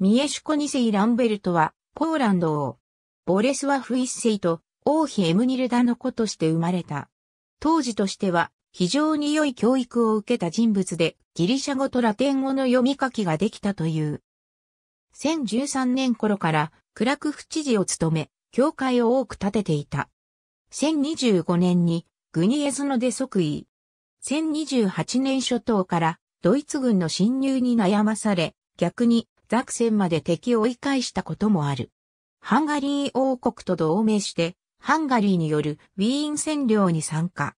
ミエシュコニセイ・ランベルトは、ポーランド王。ボレスワフ一世と、王妃エムニルダの子として生まれた。当時としては、非常に良い教育を受けた人物で、ギリシャ語とラテン語の読み書きができたという。1013年頃から、クラクフ知事を務め、教会を多く建てていた。1025年に、グニエズノで即位。1028年初頭から、ドイツ軍の侵入に悩まされ、逆にザクセンまで敵を追い返したこともある。ハンガリー王国と同盟して、ハンガリーによるウィーン占領に参加。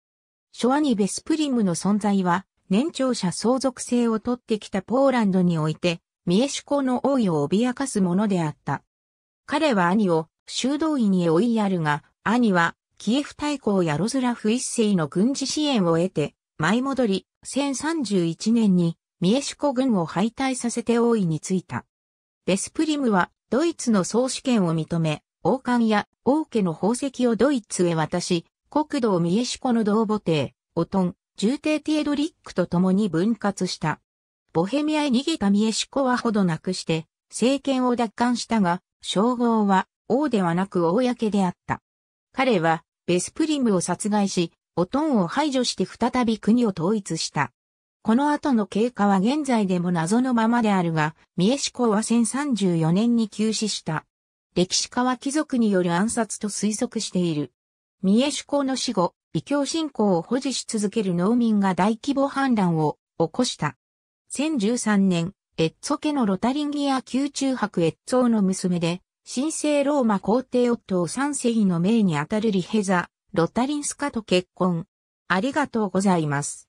ショアニベスプリムの存在は、年長者相続性を取ってきたポーランドにおいて、ミエシュコの王位を脅かすものであった。彼は兄を修道院へ追いやるが、兄はキエフ大公ヤロズラフ一世の軍事支援を得て、舞い戻り、1031年にミエシコ軍を敗退させて王位についた。ベスプリムはドイツの総主権を認め、王冠や王家の宝石をドイツへ渡し、国土をミエシコの同母帝、オトン、重帝ティエドリックと共に分割した。ボヘミアへ逃げたミエシコはほどなくして、政権を奪還したが、称号は王ではなく公であった。彼はベスプリムを殺害し、オトンを排除して再び国を統一した。この後の経過は現在でも謎のままであるが、三重志向は1034年に急死した。歴史家は貴族による暗殺と推測している。三重志向の死後、異教信仰を保持し続ける農民が大規模反乱を起こした。1013年、エッツォ家のロタリンギア宮中博エッツォの娘で、神聖ローマ皇帝夫を三世紀の命にあたるリヘザ、ロタリンスカと結婚。ありがとうございます。